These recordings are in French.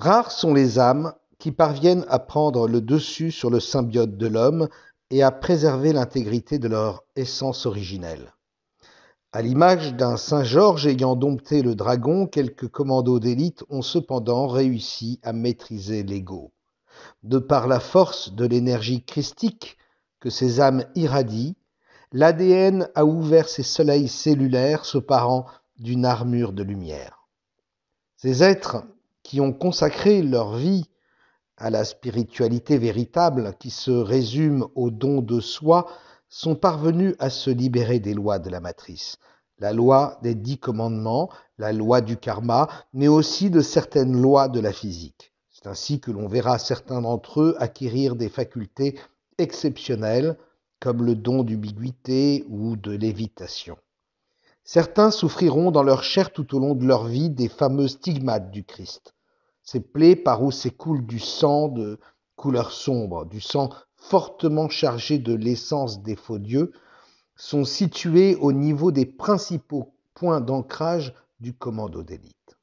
Rares sont les âmes qui parviennent à prendre le dessus sur le symbiote de l'homme et à préserver l'intégrité de leur essence originelle. À l'image d'un Saint Georges ayant dompté le dragon, quelques commandos d'élite ont cependant réussi à maîtriser l'ego. De par la force de l'énergie christique que ces âmes irradient, l'ADN a ouvert ses soleils cellulaires se parant d'une armure de lumière. Ces êtres qui ont consacré leur vie à la spiritualité véritable qui se résume au don de soi sont parvenus à se libérer des lois de la matrice, la loi des dix commandements, la loi du karma, mais aussi de certaines lois de la physique. C'est ainsi que l'on verra certains d'entre eux acquérir des facultés exceptionnelles, comme le don d'ubiguïté ou de lévitation. Certains souffriront dans leur chair tout au long de leur vie des fameux stigmates du Christ, ces plaies par où s'écoule du sang de couleur sombre, du sang fortement chargé de l'essence des faux dieux, sont situées au niveau des principaux points d'ancrage du commando d'élite.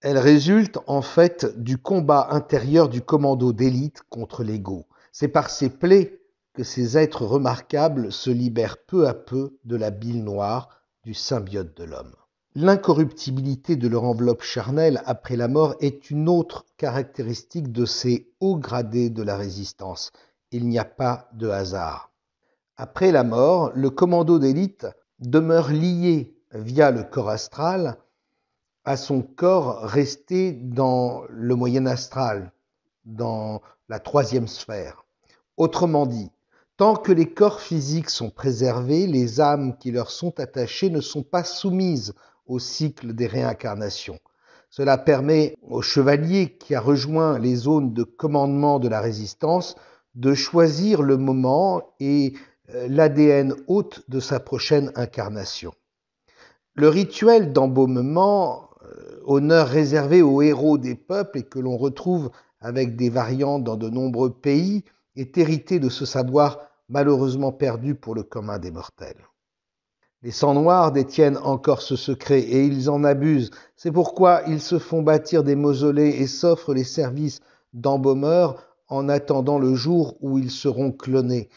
Elles résultent en fait du combat intérieur du commando d'élite contre l'ego. C'est par ces plaies que ces êtres remarquables se libèrent peu à peu de la bile noire du symbiote de l'homme. L'incorruptibilité de leur enveloppe charnelle après la mort est une autre caractéristique de ces hauts gradés de la Résistance. Il n'y a pas de hasard. Après la mort, le commando d'élite demeure lié via le corps astral à son corps resté dans le moyen astral, dans la troisième sphère. Autrement dit, Tant que les corps physiques sont préservés, les âmes qui leur sont attachées ne sont pas soumises au cycle des réincarnations. Cela permet au chevalier qui a rejoint les zones de commandement de la résistance de choisir le moment et euh, l'ADN hôte de sa prochaine incarnation. Le rituel d'embaumement, euh, honneur réservé aux héros des peuples et que l'on retrouve avec des variantes dans de nombreux pays, est hérité de ce savoir malheureusement perdu pour le commun des mortels. Les sangs noirs détiennent encore ce secret et ils en abusent. C'est pourquoi ils se font bâtir des mausolées et s'offrent les services d'embaumeurs en attendant le jour où ils seront clonés.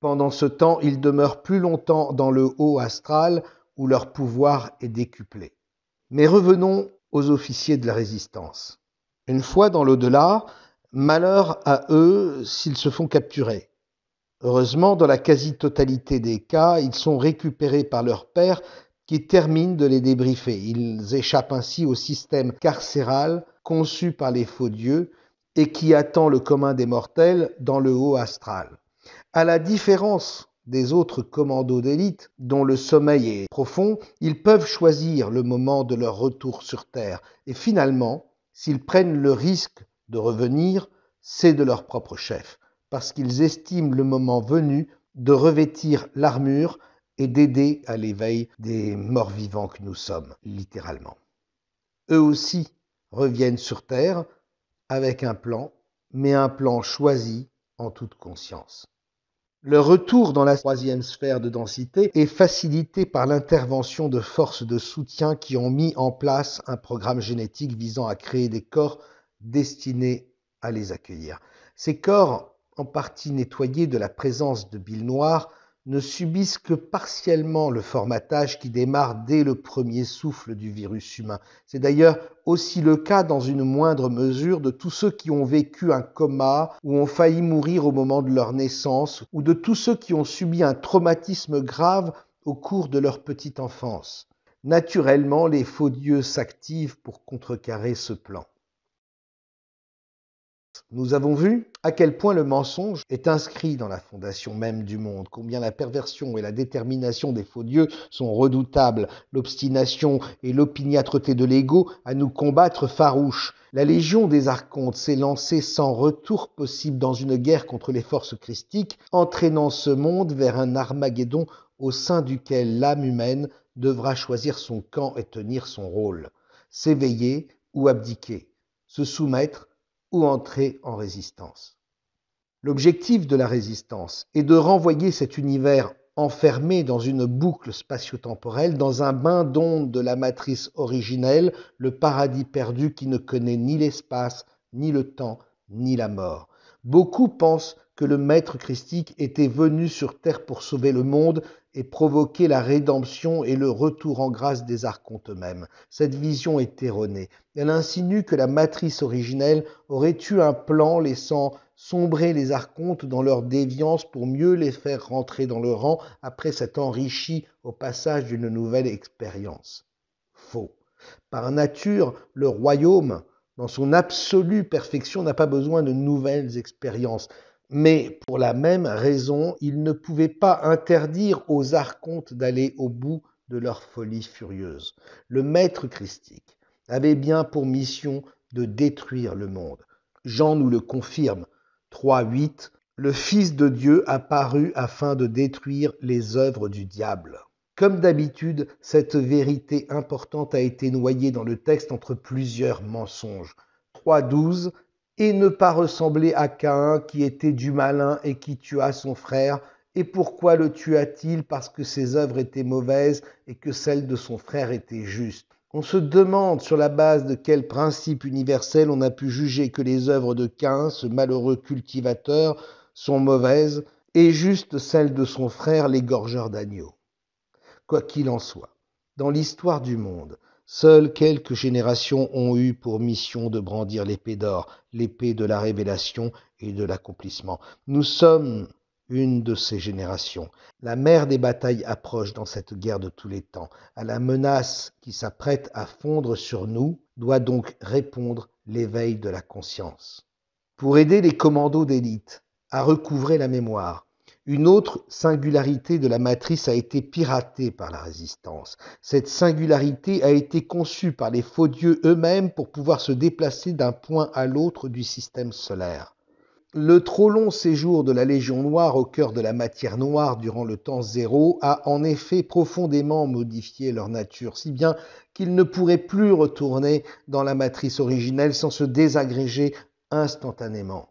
Pendant ce temps, ils demeurent plus longtemps dans le haut astral où leur pouvoir est décuplé. Mais revenons aux officiers de la résistance. Une fois dans l'au-delà, malheur à eux s'ils se font capturer. Heureusement, dans la quasi-totalité des cas, ils sont récupérés par leur père qui termine de les débriefer. Ils échappent ainsi au système carcéral conçu par les faux dieux et qui attend le commun des mortels dans le haut astral. À la différence des autres commandos d'élite dont le sommeil est profond, ils peuvent choisir le moment de leur retour sur Terre et finalement, s'ils prennent le risque de revenir, c'est de leur propre chef parce qu'ils estiment le moment venu de revêtir l'armure et d'aider à l'éveil des morts vivants que nous sommes, littéralement. Eux aussi reviennent sur Terre avec un plan, mais un plan choisi en toute conscience. Le retour dans la troisième sphère de densité est facilité par l'intervention de forces de soutien qui ont mis en place un programme génétique visant à créer des corps destinés à les accueillir. Ces corps en partie nettoyés de la présence de bile noire, ne subissent que partiellement le formatage qui démarre dès le premier souffle du virus humain. C'est d'ailleurs aussi le cas dans une moindre mesure de tous ceux qui ont vécu un coma ou ont failli mourir au moment de leur naissance, ou de tous ceux qui ont subi un traumatisme grave au cours de leur petite enfance. Naturellement, les faux dieux s'activent pour contrecarrer ce plan. Nous avons vu à quel point le mensonge est inscrit dans la fondation même du monde, combien la perversion et la détermination des faux dieux sont redoutables, l'obstination et l'opiniâtreté de l'ego à nous combattre farouches. La légion des archontes s'est lancée sans retour possible dans une guerre contre les forces christiques, entraînant ce monde vers un Armageddon au sein duquel l'âme humaine devra choisir son camp et tenir son rôle, s'éveiller ou abdiquer, se soumettre ou entrer en résistance. L'objectif de la résistance est de renvoyer cet univers enfermé dans une boucle spatio-temporelle, dans un bain d'onde de la matrice originelle, le paradis perdu qui ne connaît ni l'espace, ni le temps, ni la mort. Beaucoup pensent que le Maître christique était venu sur Terre pour sauver le monde et provoquer la rédemption et le retour en grâce des archontes eux-mêmes. Cette vision est erronée. Elle insinue que la matrice originelle aurait eu un plan laissant sombrer les archontes dans leur déviance pour mieux les faire rentrer dans le rang après s'être enrichi au passage d'une nouvelle expérience. Faux. Par nature, le royaume, dans son absolue perfection, n'a pas besoin de nouvelles expériences. Mais pour la même raison, il ne pouvait pas interdire aux archontes d'aller au bout de leur folie furieuse. Le maître christique avait bien pour mission de détruire le monde. Jean nous le confirme. 3.8 Le Fils de Dieu apparut afin de détruire les œuvres du diable. Comme d'habitude, cette vérité importante a été noyée dans le texte entre plusieurs mensonges. 3.12 et ne pas ressembler à Caïn qui était du malin et qui tua son frère. Et pourquoi le tua-t-il Parce que ses œuvres étaient mauvaises et que celles de son frère étaient justes. On se demande sur la base de quel principe universel on a pu juger que les œuvres de Caïn, ce malheureux cultivateur, sont mauvaises et juste celles de son frère l'égorgeur d'agneaux. Quoi qu'il en soit, dans l'histoire du monde, Seules quelques générations ont eu pour mission de brandir l'épée d'or, l'épée de la révélation et de l'accomplissement. Nous sommes une de ces générations. La mer des batailles approche dans cette guerre de tous les temps. À la menace qui s'apprête à fondre sur nous doit donc répondre l'éveil de la conscience. Pour aider les commandos d'élite à recouvrer la mémoire, une autre singularité de la matrice a été piratée par la résistance. Cette singularité a été conçue par les faux dieux eux-mêmes pour pouvoir se déplacer d'un point à l'autre du système solaire. Le trop long séjour de la Légion noire au cœur de la matière noire durant le temps zéro a en effet profondément modifié leur nature, si bien qu'ils ne pourraient plus retourner dans la matrice originelle sans se désagréger instantanément.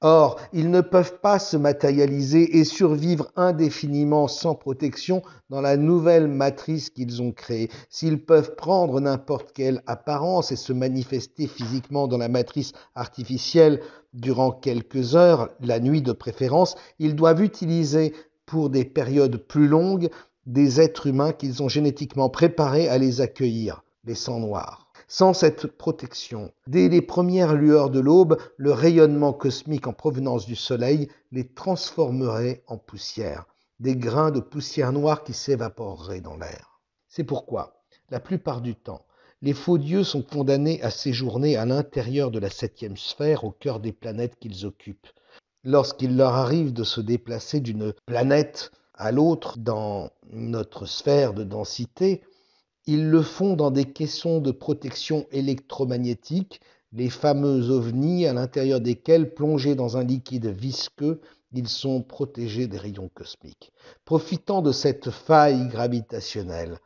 Or, ils ne peuvent pas se matérialiser et survivre indéfiniment sans protection dans la nouvelle matrice qu'ils ont créée. S'ils peuvent prendre n'importe quelle apparence et se manifester physiquement dans la matrice artificielle durant quelques heures, la nuit de préférence, ils doivent utiliser pour des périodes plus longues des êtres humains qu'ils ont génétiquement préparés à les accueillir, les sangs noirs. Sans cette protection, dès les premières lueurs de l'aube, le rayonnement cosmique en provenance du Soleil les transformerait en poussière, des grains de poussière noire qui s'évaporeraient dans l'air. C'est pourquoi, la plupart du temps, les faux dieux sont condamnés à séjourner à l'intérieur de la septième sphère, au cœur des planètes qu'ils occupent. Lorsqu'il leur arrive de se déplacer d'une planète à l'autre dans notre sphère de densité, ils le font dans des caissons de protection électromagnétique, les fameux ovnis à l'intérieur desquels, plongés dans un liquide visqueux, ils sont protégés des rayons cosmiques. Profitant de cette faille gravitationnelle,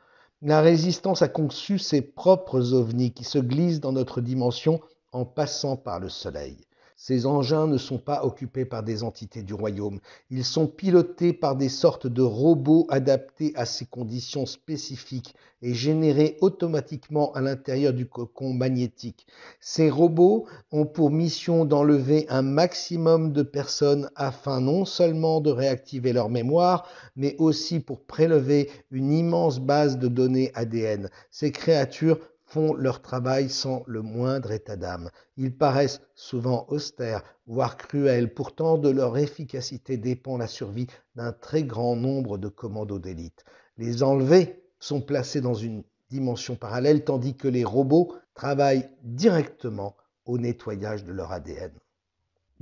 la résistance a conçu ses propres ovnis qui se glissent dans notre dimension en passant par le Soleil. Ces engins ne sont pas occupés par des entités du royaume, ils sont pilotés par des sortes de robots adaptés à ces conditions spécifiques et générés automatiquement à l'intérieur du cocon magnétique. Ces robots ont pour mission d'enlever un maximum de personnes afin non seulement de réactiver leur mémoire, mais aussi pour prélever une immense base de données ADN. Ces créatures font leur travail sans le moindre état d'âme. Ils paraissent souvent austères, voire cruels, pourtant de leur efficacité dépend la survie d'un très grand nombre de commandos d'élite. Les enlevés sont placés dans une dimension parallèle, tandis que les robots travaillent directement au nettoyage de leur ADN.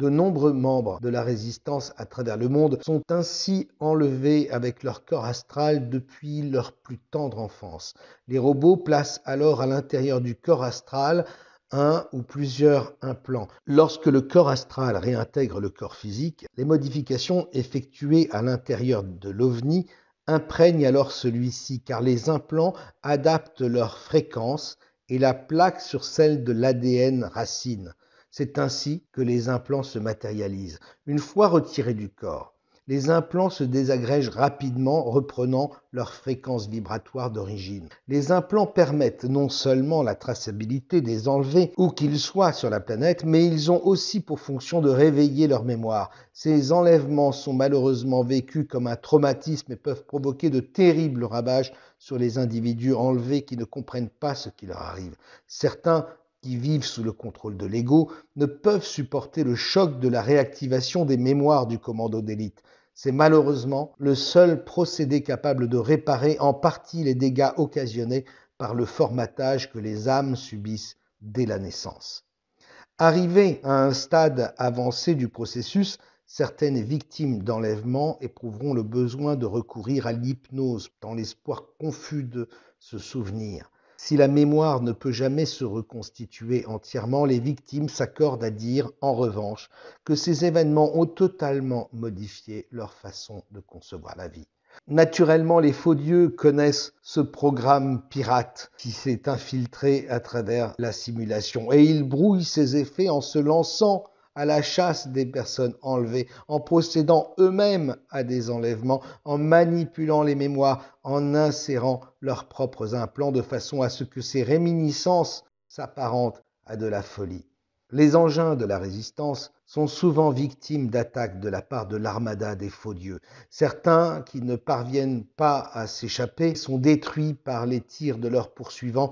De nombreux membres de la résistance à travers le monde sont ainsi enlevés avec leur corps astral depuis leur plus tendre enfance. Les robots placent alors à l'intérieur du corps astral un ou plusieurs implants. Lorsque le corps astral réintègre le corps physique, les modifications effectuées à l'intérieur de l'ovni imprègnent alors celui-ci car les implants adaptent leur fréquence et la plaque sur celle de l'ADN racine. C'est ainsi que les implants se matérialisent. Une fois retirés du corps, les implants se désagrègent rapidement, reprenant leur fréquence vibratoire d'origine. Les implants permettent non seulement la traçabilité des enlevés, où qu'ils soient sur la planète, mais ils ont aussi pour fonction de réveiller leur mémoire. Ces enlèvements sont malheureusement vécus comme un traumatisme et peuvent provoquer de terribles ravages sur les individus enlevés qui ne comprennent pas ce qui leur arrive. Certains qui vivent sous le contrôle de l'ego ne peuvent supporter le choc de la réactivation des mémoires du commando d'élite. C'est malheureusement le seul procédé capable de réparer en partie les dégâts occasionnés par le formatage que les âmes subissent dès la naissance. Arrivées à un stade avancé du processus, certaines victimes d'enlèvement éprouveront le besoin de recourir à l'hypnose dans l'espoir confus de se souvenir. Si la mémoire ne peut jamais se reconstituer entièrement, les victimes s'accordent à dire, en revanche, que ces événements ont totalement modifié leur façon de concevoir la vie. Naturellement, les faux dieux connaissent ce programme pirate qui s'est infiltré à travers la simulation et ils brouillent ses effets en se lançant à la chasse des personnes enlevées, en procédant eux-mêmes à des enlèvements, en manipulant les mémoires, en insérant leurs propres implants de façon à ce que ces réminiscences s'apparentent à de la folie. Les engins de la résistance sont souvent victimes d'attaques de la part de l'armada des faux dieux. Certains qui ne parviennent pas à s'échapper sont détruits par les tirs de leurs poursuivants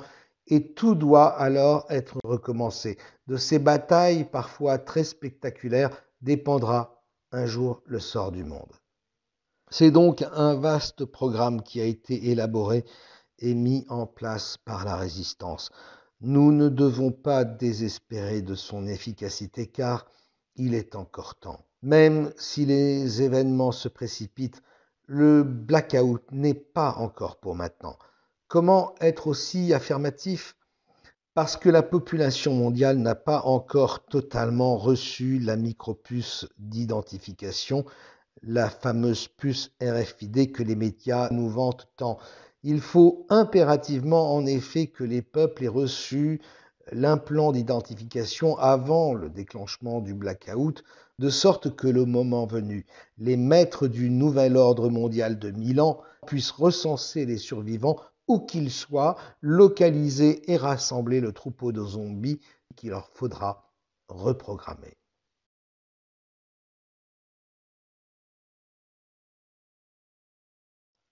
et tout doit alors être recommencé. De ces batailles parfois très spectaculaires dépendra un jour le sort du monde. C'est donc un vaste programme qui a été élaboré et mis en place par la résistance. Nous ne devons pas désespérer de son efficacité car il est encore temps. Même si les événements se précipitent, le blackout n'est pas encore pour maintenant. Comment être aussi affirmatif Parce que la population mondiale n'a pas encore totalement reçu la micropuce d'identification, la fameuse puce RFID que les médias nous vantent tant. Il faut impérativement en effet que les peuples aient reçu l'implant d'identification avant le déclenchement du blackout, de sorte que le moment venu, les maîtres du nouvel ordre mondial de Milan puissent recenser les survivants où qu'ils soient, localiser et rassembler le troupeau de zombies qu'il leur faudra reprogrammer.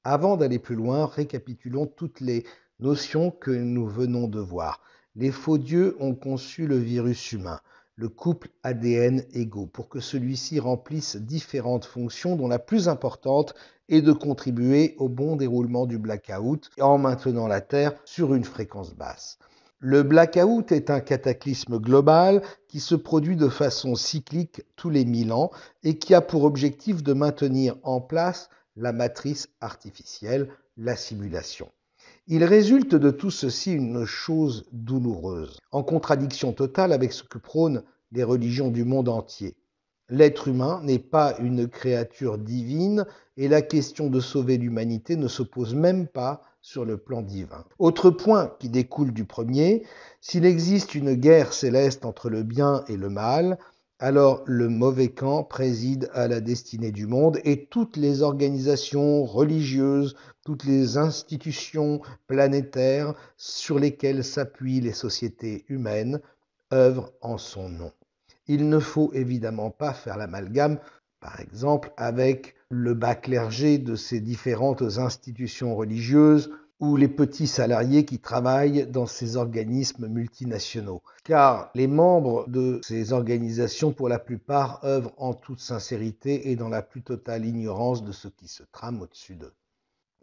Avant d'aller plus loin, récapitulons toutes les notions que nous venons de voir. Les faux dieux ont conçu le virus humain le couple ADN égaux pour que celui-ci remplisse différentes fonctions dont la plus importante est de contribuer au bon déroulement du blackout en maintenant la Terre sur une fréquence basse. Le blackout est un cataclysme global qui se produit de façon cyclique tous les mille ans et qui a pour objectif de maintenir en place la matrice artificielle, la simulation. Il résulte de tout ceci une chose douloureuse, en contradiction totale avec ce que prônent les religions du monde entier. L'être humain n'est pas une créature divine et la question de sauver l'humanité ne se pose même pas sur le plan divin. Autre point qui découle du premier, s'il existe une guerre céleste entre le bien et le mal, alors le mauvais camp préside à la destinée du monde et toutes les organisations religieuses, toutes les institutions planétaires sur lesquelles s'appuient les sociétés humaines œuvrent en son nom. Il ne faut évidemment pas faire l'amalgame, par exemple, avec le bas clergé de ces différentes institutions religieuses, ou les petits salariés qui travaillent dans ces organismes multinationaux. Car les membres de ces organisations, pour la plupart, œuvrent en toute sincérité et dans la plus totale ignorance de ce qui se trame au-dessus d'eux.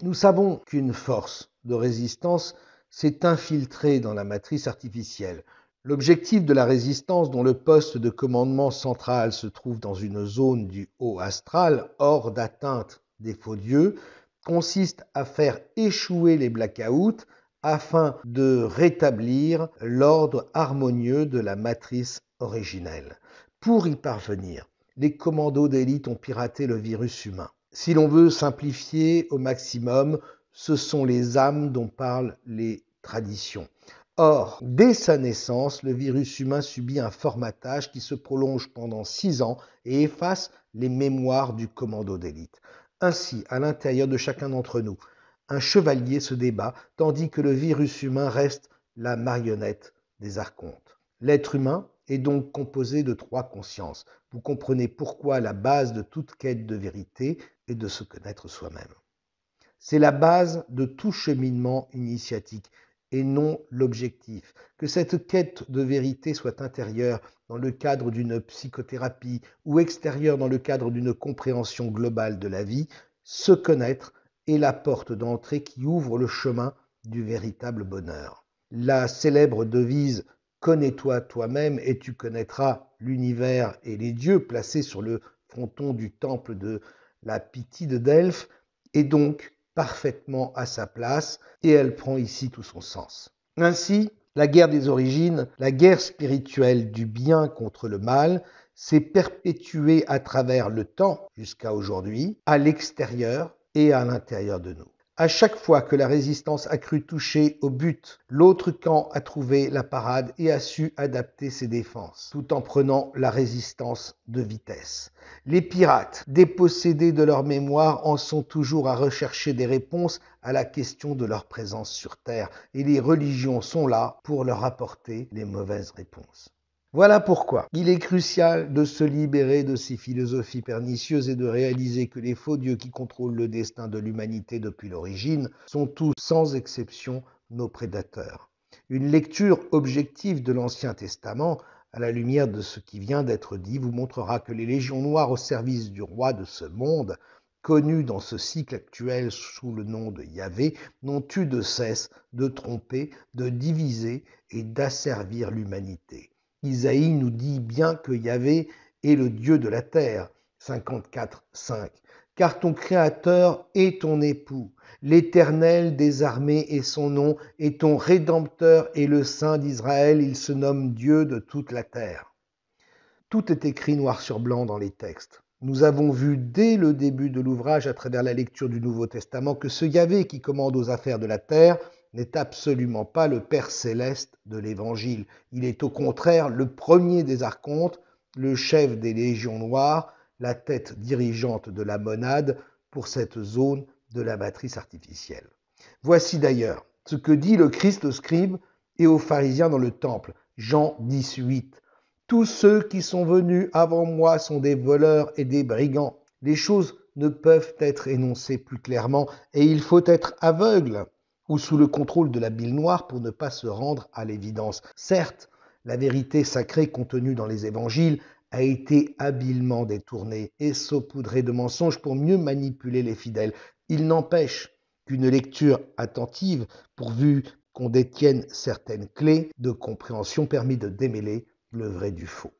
Nous savons qu'une force de résistance s'est infiltrée dans la matrice artificielle. L'objectif de la résistance dont le poste de commandement central se trouve dans une zone du haut astral hors d'atteinte des faux dieux consiste à faire échouer les blackouts afin de rétablir l'ordre harmonieux de la matrice originelle. Pour y parvenir, les commandos d'élite ont piraté le virus humain. Si l'on veut simplifier au maximum, ce sont les âmes dont parlent les traditions. Or, dès sa naissance, le virus humain subit un formatage qui se prolonge pendant six ans et efface les mémoires du commando d'élite. Ainsi, à l'intérieur de chacun d'entre nous, un chevalier se débat, tandis que le virus humain reste la marionnette des archontes. L'être humain est donc composé de trois consciences. Vous comprenez pourquoi la base de toute quête de vérité est de se connaître soi-même. C'est la base de tout cheminement initiatique et non l'objectif. Que cette quête de vérité soit intérieure dans le cadre d'une psychothérapie ou extérieure dans le cadre d'une compréhension globale de la vie, se connaître est la porte d'entrée qui ouvre le chemin du véritable bonheur. La célèbre devise Connais-toi toi-même et tu connaîtras l'univers et les dieux placés sur le fronton du temple de la Pitié de Delphes est donc parfaitement à sa place et elle prend ici tout son sens. Ainsi, la guerre des origines, la guerre spirituelle du bien contre le mal, s'est perpétuée à travers le temps jusqu'à aujourd'hui, à l'extérieur et à l'intérieur de nous. À chaque fois que la résistance a cru toucher au but, l'autre camp a trouvé la parade et a su adapter ses défenses, tout en prenant la résistance de vitesse. Les pirates, dépossédés de leur mémoire, en sont toujours à rechercher des réponses à la question de leur présence sur Terre, et les religions sont là pour leur apporter les mauvaises réponses. Voilà pourquoi il est crucial de se libérer de ces philosophies pernicieuses et de réaliser que les faux dieux qui contrôlent le destin de l'humanité depuis l'origine sont tous, sans exception, nos prédateurs. Une lecture objective de l'Ancien Testament, à la lumière de ce qui vient d'être dit, vous montrera que les légions noires au service du roi de ce monde, connues dans ce cycle actuel sous le nom de Yahvé, n'ont eu de cesse de tromper, de diviser et d'asservir l'humanité. Isaïe nous dit bien que Yahvé est le Dieu de la terre. 54, 5. Car ton Créateur est ton époux, l'Éternel des armées est son nom, et ton Rédempteur est le Saint d'Israël, il se nomme Dieu de toute la terre. Tout est écrit noir sur blanc dans les textes. Nous avons vu dès le début de l'ouvrage, à travers la lecture du Nouveau Testament, que ce Yahvé qui commande aux affaires de la terre n'est absolument pas le Père céleste de l'Évangile. Il est au contraire le premier des archontes, le chef des légions noires, la tête dirigeante de la monade pour cette zone de la matrice artificielle. Voici d'ailleurs ce que dit le Christ aux scribes et aux pharisiens dans le temple, Jean 18. Tous ceux qui sont venus avant moi sont des voleurs et des brigands. Les choses ne peuvent être énoncées plus clairement et il faut être aveugle ou sous le contrôle de la bile noire pour ne pas se rendre à l'évidence. Certes, la vérité sacrée contenue dans les évangiles a été habilement détournée et saupoudrée de mensonges pour mieux manipuler les fidèles. Il n'empêche qu'une lecture attentive, pourvu qu'on détienne certaines clés de compréhension, permet de démêler le vrai du faux.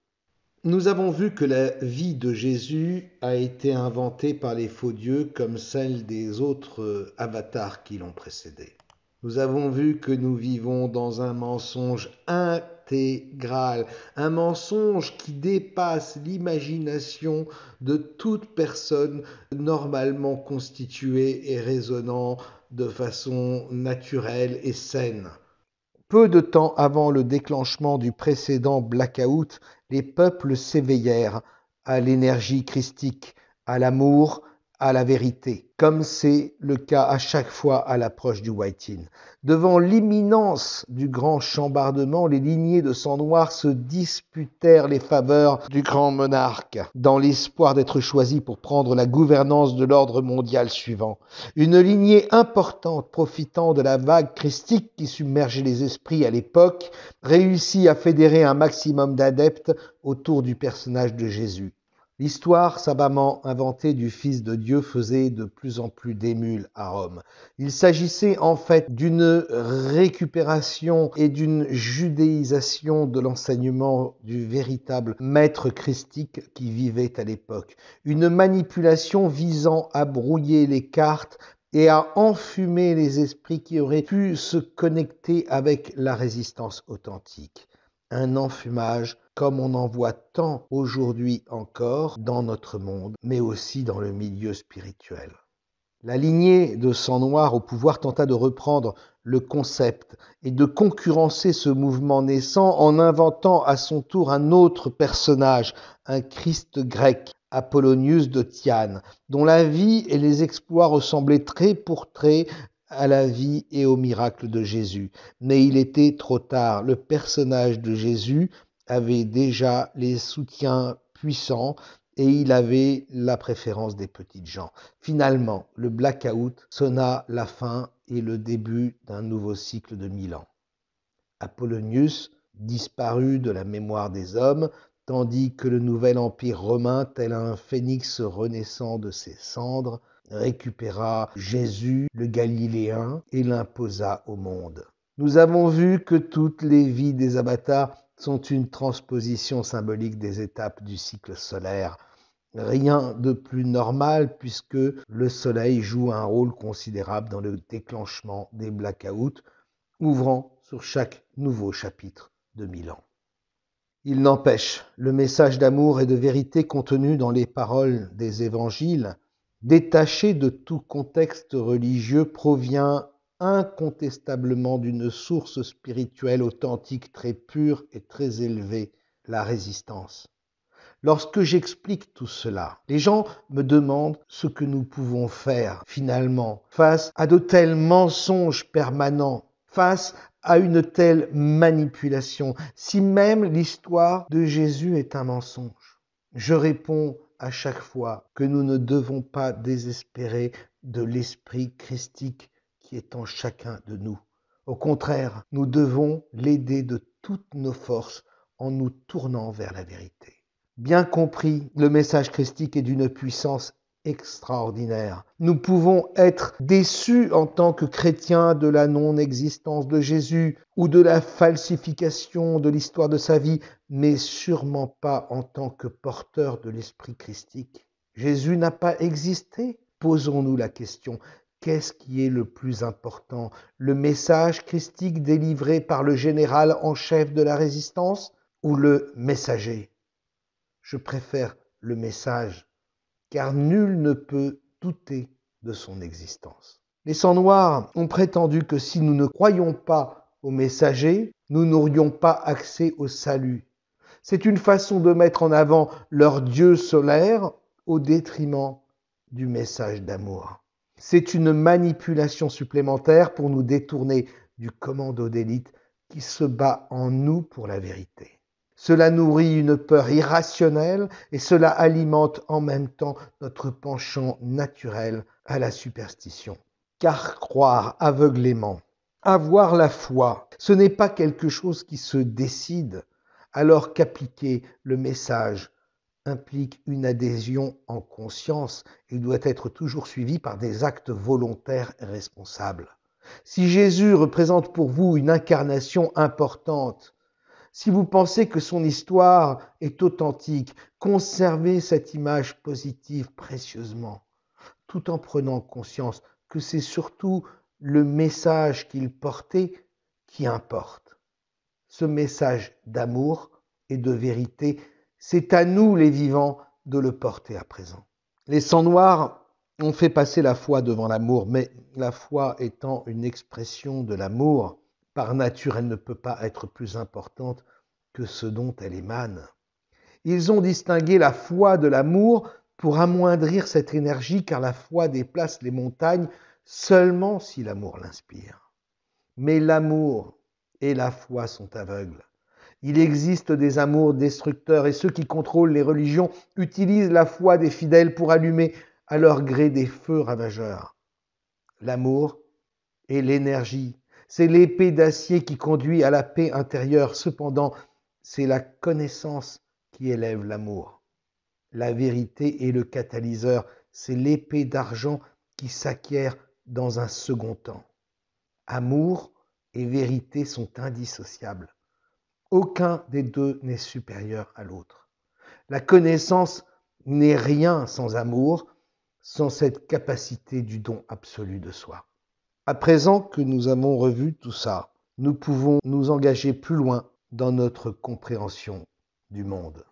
Nous avons vu que la vie de Jésus a été inventée par les faux dieux comme celle des autres avatars qui l'ont précédé. Nous avons vu que nous vivons dans un mensonge intégral, un mensonge qui dépasse l'imagination de toute personne normalement constituée et résonnant de façon naturelle et saine. Peu de temps avant le déclenchement du précédent blackout, les peuples s'éveillèrent à l'énergie christique, à l'amour, à la vérité, comme c'est le cas à chaque fois à l'approche du Whiting. Devant l'imminence du grand chambardement, les lignées de sang noir se disputèrent les faveurs du grand monarque, dans l'espoir d'être choisis pour prendre la gouvernance de l'ordre mondial suivant. Une lignée importante profitant de la vague christique qui submergeait les esprits à l'époque, réussit à fédérer un maximum d'adeptes autour du personnage de Jésus. L'histoire savamment inventée du Fils de Dieu faisait de plus en plus d'émules à Rome. Il s'agissait en fait d'une récupération et d'une judéisation de l'enseignement du véritable maître christique qui vivait à l'époque. Une manipulation visant à brouiller les cartes et à enfumer les esprits qui auraient pu se connecter avec la résistance authentique un enfumage comme on en voit tant aujourd'hui encore dans notre monde, mais aussi dans le milieu spirituel. La lignée de sang noir au pouvoir tenta de reprendre le concept et de concurrencer ce mouvement naissant en inventant à son tour un autre personnage, un Christ grec, Apollonius de Tyane, dont la vie et les exploits ressemblaient trait pour trait à la vie et au miracle de Jésus. Mais il était trop tard. Le personnage de Jésus avait déjà les soutiens puissants et il avait la préférence des petites gens. Finalement, le blackout sonna la fin et le début d'un nouveau cycle de mille ans. Apollonius disparut de la mémoire des hommes, tandis que le nouvel empire romain, tel un phénix renaissant de ses cendres, récupéra Jésus le Galiléen et l'imposa au monde. Nous avons vu que toutes les vies des avatars sont une transposition symbolique des étapes du cycle solaire. Rien de plus normal puisque le Soleil joue un rôle considérable dans le déclenchement des blackouts, ouvrant sur chaque nouveau chapitre de ans. Il n'empêche, le message d'amour et de vérité contenu dans les paroles des évangiles détaché de tout contexte religieux, provient incontestablement d'une source spirituelle authentique très pure et très élevée, la résistance. Lorsque j'explique tout cela, les gens me demandent ce que nous pouvons faire finalement face à de tels mensonges permanents, face à une telle manipulation, si même l'histoire de Jésus est un mensonge. Je réponds à chaque fois que nous ne devons pas désespérer de l'esprit christique qui est en chacun de nous. Au contraire, nous devons l'aider de toutes nos forces en nous tournant vers la vérité. Bien compris, le message christique est d'une puissance extraordinaire. Nous pouvons être déçus en tant que chrétiens de la non-existence de Jésus ou de la falsification de l'histoire de sa vie, mais sûrement pas en tant que porteurs de l'esprit christique. Jésus n'a pas existé. Posons-nous la question, qu'est-ce qui est le plus important Le message christique délivré par le général en chef de la résistance ou le messager Je préfère le message car nul ne peut douter de son existence. Les sangs noirs ont prétendu que si nous ne croyons pas aux messagers, nous n'aurions pas accès au salut. C'est une façon de mettre en avant leur dieu solaire au détriment du message d'amour. C'est une manipulation supplémentaire pour nous détourner du commando d'élite qui se bat en nous pour la vérité. Cela nourrit une peur irrationnelle et cela alimente en même temps notre penchant naturel à la superstition. Car croire aveuglément, avoir la foi, ce n'est pas quelque chose qui se décide, alors qu'appliquer le message implique une adhésion en conscience et doit être toujours suivi par des actes volontaires et responsables. Si Jésus représente pour vous une incarnation importante, si vous pensez que son histoire est authentique, conservez cette image positive précieusement, tout en prenant conscience que c'est surtout le message qu'il portait qui importe. Ce message d'amour et de vérité, c'est à nous les vivants de le porter à présent. Les sangs noirs ont fait passer la foi devant l'amour, mais la foi étant une expression de l'amour, par nature, elle ne peut pas être plus importante que ce dont elle émane. Ils ont distingué la foi de l'amour pour amoindrir cette énergie, car la foi déplace les montagnes seulement si l'amour l'inspire. Mais l'amour et la foi sont aveugles. Il existe des amours destructeurs et ceux qui contrôlent les religions utilisent la foi des fidèles pour allumer à leur gré des feux ravageurs. L'amour est l'énergie c'est l'épée d'acier qui conduit à la paix intérieure. Cependant, c'est la connaissance qui élève l'amour. La vérité est le catalyseur. C'est l'épée d'argent qui s'acquiert dans un second temps. Amour et vérité sont indissociables. Aucun des deux n'est supérieur à l'autre. La connaissance n'est rien sans amour, sans cette capacité du don absolu de soi. À présent que nous avons revu tout ça, nous pouvons nous engager plus loin dans notre compréhension du monde.